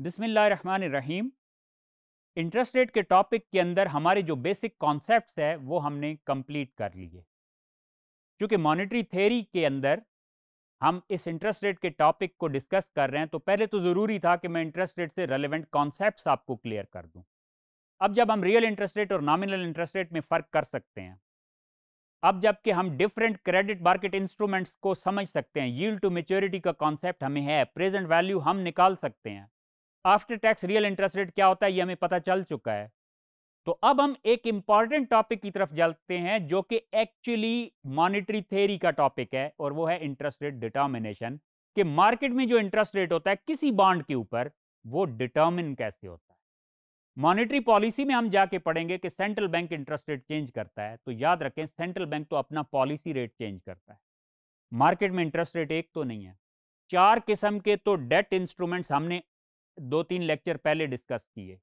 बिसमीम interest rate के topic के अंदर हमारे जो बेसिक कॉन्सेप्ट्स है वो हमने कंप्लीट कर लिए चूँकि मॉनेटरी थेरी के अंदर हम इस इंटरेस्ट रेट के टॉपिक को डिस्कस कर रहे हैं तो पहले तो ज़रूरी था कि मैं इंटरेस्ट रेट से रेलिवेंट कॉन्सेप्ट आपको क्लियर कर दूँ अब जब हम रियल इंटरेस्ट रेट और नॉमिनल इंटरेस्ट रेट में फ़र्क कर सकते हैं अब जबकि हम डिफरेंट क्रेडिट मार्केट इंस्ट्रूमेंट्स को समझ सकते हैं यील्ड टू मेच्योरिटी का कॉन्सेप्ट हमें है प्रेजेंट वैल्यू हम निकाल सकते हैं after tax real interest rate क्या होता है ये हमें पता चल चुका है तो अब हम एक इंपॉर्टेंट टॉपिक की तरफ जलते हैं जो कि एक्चुअली मॉनिटरी थेरी का टॉपिक है और वो है इंटरेस्ट रेट डिटर्मिनेशन कि मार्केट में जो इंटरेस्ट रेट होता है किसी बॉन्ड के ऊपर वो डिटर्मिन कैसे होता है मॉनिटरी पॉलिसी में हम जाके पढ़ेंगे कि central bank interest rate change करता है तो याद रखें सेंट्रल बैंक तो अपना पॉलिसी रेट चेंज करता है मार्केट में इंटरेस्ट रेट एक तो नहीं है चार किस्म के तो डेट इंस्ट्रूमेंट्स हमने दो तीन लेक्चर पहले डिस्कस किए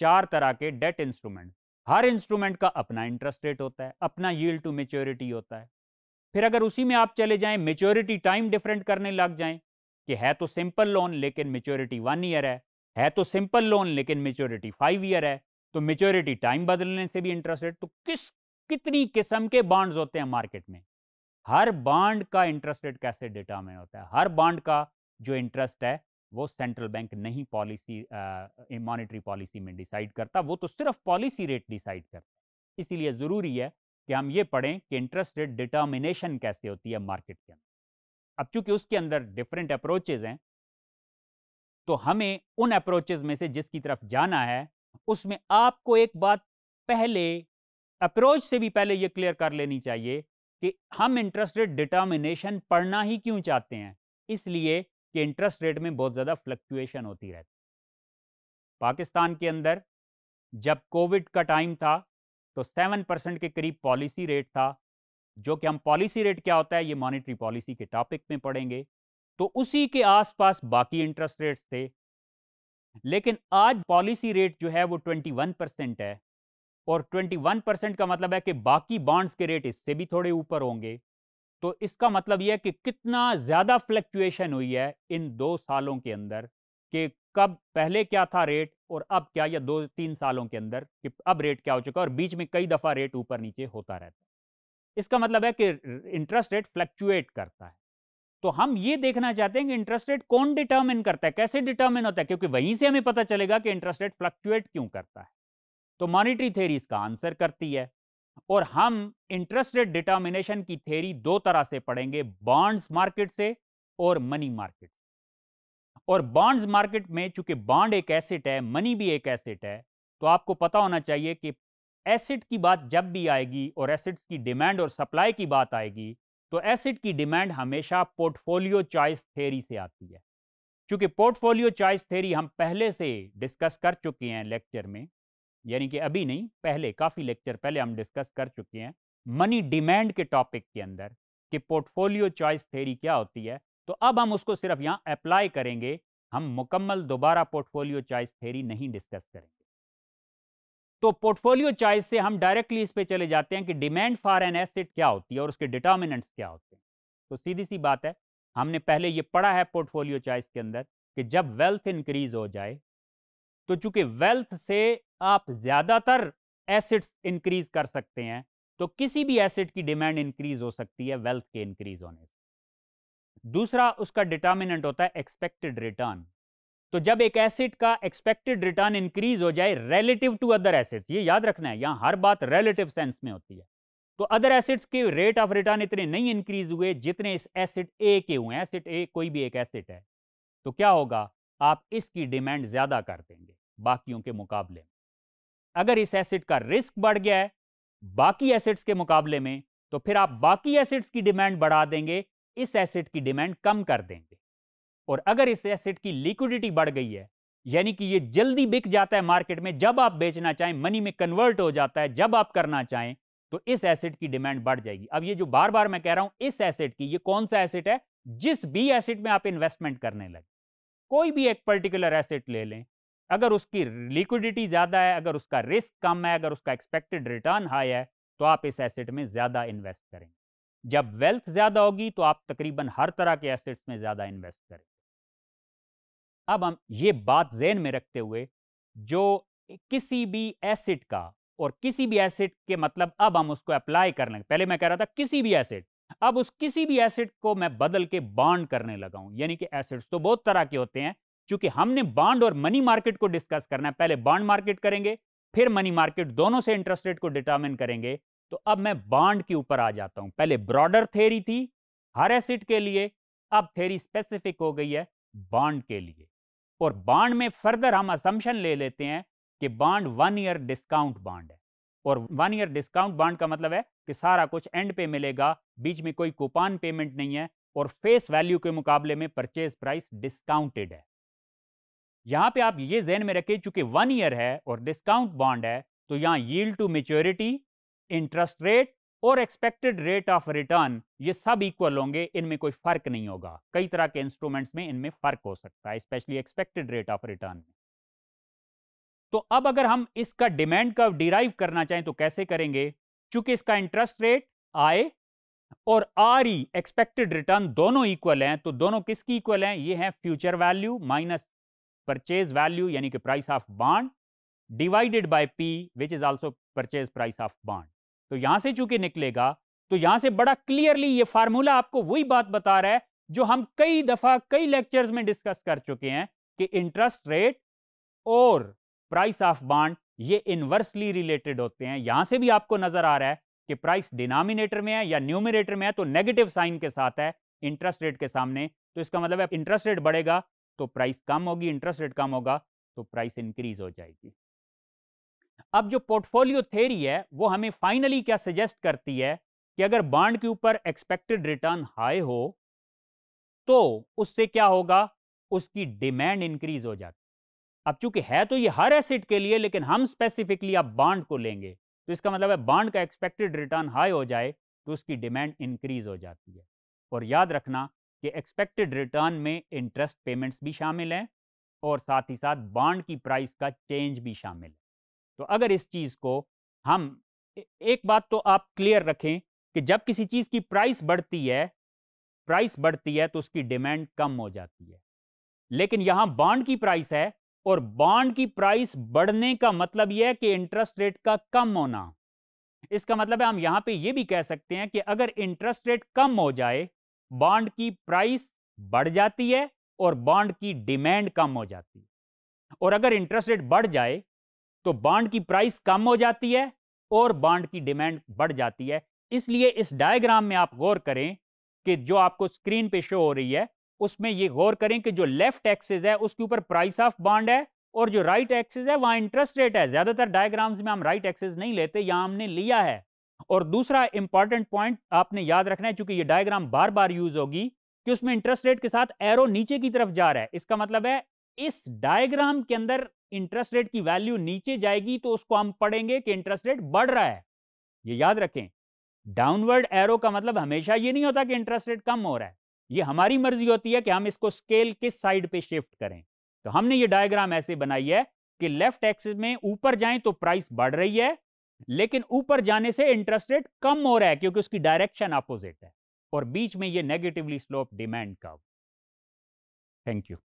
चार तरह के डेट इंस्ट्रूमेंट हर इंस्ट्रूमेंट का अपना इंटरेस्ट रेट होता है अपना यील्ड टू मेच्योरिटी होता है फिर अगर उसी में आप चले जाएं मेच्योरिटी टाइम डिफरेंट करने लग जाएं कि है तो सिंपल लोन लेकिन मेच्योरिटी वन ईयर है है तो सिंपल लोन लेकिन मेच्योरिटी फाइव ईयर है तो मेच्योरिटी टाइम बदलने से भी इंटरेस्ट रेट तो किस कितनी किस्म के बॉन्ड्स होते हैं मार्केट में हर बॉन्ड का इंटरेस्ट रेट कैसे में होता है हर बॉन्ड का जो इंटरेस्ट है वो सेंट्रल बैंक नहीं पॉलिसी मॉनिटरी पॉलिसी में डिसाइड करता वो तो सिर्फ पॉलिसी रेट डिसाइड करता है इसीलिए ज़रूरी है कि हम ये पढ़ें कि इंटरेस्ट रेट डिटर्मिनेशन कैसे होती है मार्केट के अंदर अब चूंकि उसके अंदर डिफरेंट अप्रोचेज हैं तो हमें उन अप्रोचेज में से जिसकी तरफ जाना है उसमें आपको एक बात पहले अप्रोच से भी पहले ये क्लियर कर लेनी चाहिए कि हम इंटरेस्ट रेट डिटर्मिनेशन पढ़ना ही क्यों चाहते हैं इसलिए कि इंटरेस्ट रेट में बहुत ज़्यादा फ्लक्चुएशन होती रहती पाकिस्तान के अंदर जब कोविड का टाइम था तो सेवन परसेंट के करीब पॉलिसी रेट था जो कि हम पॉलिसी रेट क्या होता है ये मॉनेटरी पॉलिसी के टॉपिक में पढ़ेंगे तो उसी के आसपास बाकी इंटरेस्ट रेट्स थे लेकिन आज पॉलिसी रेट जो है वो 21 परसेंट है और 21 परसेंट का मतलब है कि बाकी बॉन्ड्स के रेट इससे भी थोड़े ऊपर होंगे तो इसका मतलब यह है कि कितना ज़्यादा फ्लक्चुएशन हुई है इन दो सालों के अंदर कि कब पहले क्या था रेट और अब क्या या दो तीन सालों के अंदर कि अब रेट क्या हो चुका है और बीच में कई दफ़ा रेट ऊपर नीचे होता रहता है इसका मतलब है कि इंटरेस्ट रेट फ्लक्चुएट करता है तो हम ये देखना चाहते हैं कि इंटरेस्ट रेट कौन डिटर्मिन करता है कैसे डिटर्मिन होता है क्योंकि वहीं से हमें पता चलेगा कि इंटरेस्ट रेट फ्लक्चुएट क्यों करता है तो मॉनिटरी थेरी इसका आंसर करती है और हम इंटरेस्ट रेट डिटर्मिनेशन की थेरी दो तरह से पढ़ेंगे बॉन्ड्स मार्केट से और मनी मार्केट और बॉन्ड्स मार्केट में चूंकि बॉन्ड एक एसेट है मनी भी एक एसेट है तो आपको पता होना चाहिए कि एसेट की बात जब भी आएगी और एसेट्स की डिमांड और सप्लाई की बात आएगी तो एसेट की डिमांड हमेशा पोर्टफोलियो चॉइस थेरी से आती है क्योंकि पोर्टफोलियो चॉइस थेरी हम पहले से डिस्कस कर चुके हैं लेक्चर में यानी कि अभी नहीं पहले काफ़ी लेक्चर पहले हम डिस्कस कर चुके हैं मनी डिमांड के टॉपिक के अंदर कि पोर्टफोलियो चॉइस थेरी क्या होती है तो अब हम उसको सिर्फ यहाँ अप्लाई करेंगे हम मुकम्मल दोबारा पोर्टफोलियो चॉइस थेरी नहीं डिस्कस करेंगे तो पोर्टफोलियो चॉइस से हम डायरेक्टली इस पे चले जाते हैं कि डिमांड फॉर एन एसेट क्या होती है और उसके डिटर्मिनेंट्स क्या होते हैं तो सीधी सी बात है हमने पहले ये पढ़ा है पोर्टफोलियो चॉइस के अंदर कि जब वेल्थ इंक्रीज हो जाए तो चूंकि वेल्थ से आप ज़्यादातर एसिड्स इंक्रीज कर सकते हैं तो किसी भी एसिड की डिमांड इंक्रीज हो सकती है वेल्थ के इंक्रीज होने से दूसरा उसका डिटर्मिनेंट होता है एक्सपेक्टेड रिटर्न तो जब एक एसिड का एक्सपेक्टेड रिटर्न इंक्रीज हो जाए रिलेटिव टू अदर एसिड्स ये याद रखना है यहां हर बात रिलेटिव सेंस में होती है तो अदर एसिड्स के रेट ऑफ रिटर्न इतने नहीं इंक्रीज हुए जितने इस एसिड ए के हुए एसिड ए कोई भी एक एसिड है तो क्या होगा आप इसकी डिमांड ज़्यादा कर देंगे बाकियों के मुकाबले में अगर इस एसिड का रिस्क बढ़ गया है बाकी एसिड्स के मुकाबले में तो फिर आप बाकी एसिड्स की डिमांड बढ़ा देंगे इस एसिड की डिमांड कम कर देंगे और अगर इस एसिड की लिक्विडिटी बढ़ गई है यानी कि ये जल्दी बिक जाता है मार्केट में जब आप बेचना चाहें मनी में कन्वर्ट हो जाता है जब आप करना चाहें तो इस एसिड की डिमांड बढ़ जाएगी अब ये जो बार बार मैं कह रहा हूं इस एसिड की ये कौन सा एसिड है जिस भी एसिड में आप इन्वेस्टमेंट करने लगे कोई भी एक पर्टिकुलर एसिड ले लें अगर उसकी लिक्विडिटी ज़्यादा है अगर उसका रिस्क कम है अगर उसका एक्सपेक्टेड रिटर्न हाई है तो आप इस एसेट में ज़्यादा इन्वेस्ट करेंगे जब वेल्थ ज़्यादा होगी तो आप तकरीबन हर तरह के एसेट्स में ज़्यादा इन्वेस्ट करेंगे अब हम ये बात जहन में रखते हुए जो किसी भी एसेट का और किसी भी एसेट के मतलब अब हम उसको अप्लाई कर लेंगे पहले मैं कह रहा था किसी भी एसेट अब उस किसी भी एसेट को मैं बदल के बॉन्ड करने लगा हूं यानी कि एसेट्स तो बहुत तरह के होते हैं क्योंकि हमने बॉन्ड और मनी मार्केट को डिस्कस करना है पहले बॉन्ड मार्केट करेंगे फिर मनी मार्केट दोनों से इंटरेस्ट रेट को डिटर्मिन करेंगे तो अब मैं बॉन्ड के ऊपर आ जाता हूं पहले ब्रॉडर थेरी थी हर एसिड के लिए अब थेरी स्पेसिफिक हो गई है बॉन्ड के लिए और बॉन्ड में फर्दर हम असम्पशन ले लेते हैं कि bond one year discount bond है और वन ईयर डिस्काउंट बॉन्ड का मतलब है कि सारा कुछ एंड पे मिलेगा बीच में कोई कूपान पेमेंट नहीं है और फेस वैल्यू के मुकाबले में परचेज प्राइस डिस्काउंटेड है यहां पे आप ये जहन में रखें चूंकि वन ईयर है और डिस्काउंट बॉन्ड है तो यहाँ yield to maturity interest rate और एक्सपेक्टेड रेट ऑफ रिटर्न ये सब इक्वल होंगे इनमें कोई फर्क नहीं होगा कई तरह के इंस्ट्रूमेंट्स में इनमें फर्क हो सकता है specially expected rate of return में तो अब अगर हम इसका डिमांड का डिराइव करना चाहें तो कैसे करेंगे चूंकि इसका इंटरेस्ट रेट आए और आर ई एक्सपेक्टेड रिटर्न दोनों इक्वल हैं तो दोनों किसकी इक्वल हैं ये हैं future value minus purchase value यानी कि price of bond divided by P which is also purchase price of bond तो यहां से चूंकि निकलेगा तो यहां से बड़ा क्लियरली ये फार्मूला आपको वही बात बता रहा है जो हम कई दफा कई लेक्चर्स में डिस्कस कर चुके हैं कि इंटरेस्ट रेट और प्राइस ऑफ बॉन्ड ये इनवर्सली रिलेटेड होते हैं यहां से भी आपको नजर आ रहा है कि प्राइस डिनोमिनेटर में है या न्यूमिनेटर में है तो नेगेटिव साइन के साथ है इंटरेस्ट रेट के सामने तो इसका मतलब है इंटरेस्ट रेट बढ़ेगा तो प्राइस कम होगी इंटरेस्ट रेट कम होगा तो प्राइस इंक्रीज हो जाएगी अब जो पोर्टफोलियो थेरी है वो हमें फाइनली क्या सजेस्ट करती है कि अगर बॉन्ड के ऊपर एक्सपेक्टेड रिटर्न हाई हो तो उससे क्या होगा उसकी डिमांड इंक्रीज हो जाती अब चूंकि है तो ये हर एसेट के लिए लेकिन हम स्पेसिफिकली आप बॉन्ड को लेंगे तो इसका मतलब है बॉन्ड का एक्सपेक्टेड रिटर्न हाई हो जाए तो उसकी डिमांड इंक्रीज हो जाती है और याद रखना कि एक्सपेक्टेड रिटर्न में इंटरेस्ट पेमेंट्स भी शामिल हैं और साथ ही साथ बॉन्ड की प्राइस का चेंज भी शामिल है तो अगर इस चीज़ को हम एक बात तो आप क्लियर रखें कि जब किसी चीज़ की प्राइस बढ़ती है प्राइस बढ़ती है तो उसकी डिमांड कम हो जाती है लेकिन यहाँ बॉन्ड की प्राइस है और बॉन्ड की प्राइस बढ़ने का मतलब यह है कि इंटरेस्ट रेट का कम होना इसका मतलब है हम यहाँ पे ये भी कह सकते हैं कि अगर इंटरेस्ट रेट कम हो जाए बॉन्ड की प्राइस बढ़ जाती है और बॉन्ड की डिमांड कम हो जाती है और अगर इंटरेस्ट रेट बढ़ जाए तो बॉन्ड की प्राइस कम हो जाती है और बॉन्ड की डिमांड बढ़ जाती है इसलिए इस डायग्राम में आप गौर करें कि जो आपको स्क्रीन पे शो हो रही है उसमें ये गौर करें कि जो लेफ्ट एक्सेस है उसके ऊपर प्राइस ऑफ बॉन्ड है और जो राइट एक्सेज एक्सेस है वहां इंटरेस्ट रेट है ज्यादातर डायग्राम्स में हम राइट एक्सेज एक्सेस नहीं लेते यहाँ हमने लिया है और दूसरा इंपॉर्टेंट पॉइंट आपने याद रखना है चूंकि ये डायग्राम बार बार यूज होगी कि उसमें इंटरेस्ट रेट के साथ एरो नीचे की तरफ जा रहा है इसका मतलब है इस डायग्राम के अंदर इंटरेस्ट रेट की वैल्यू नीचे जाएगी तो उसको हम पढ़ेंगे कि इंटरेस्ट रेट बढ़ रहा है ये याद रखें डाउनवर्ड एरो का मतलब हमेशा ये नहीं होता कि इंटरेस्ट रेट कम हो रहा है ये हमारी मर्जी होती है कि हम इसको स्केल किस साइड पे शिफ्ट करें तो हमने ये डायग्राम ऐसे बनाई है कि लेफ्ट एक्सिस में ऊपर जाएं तो प्राइस बढ़ रही है लेकिन ऊपर जाने से इंटरेस्ट रेट कम हो रहा है क्योंकि उसकी डायरेक्शन अपोजिट है और बीच में ये negatively slope demand curve thank you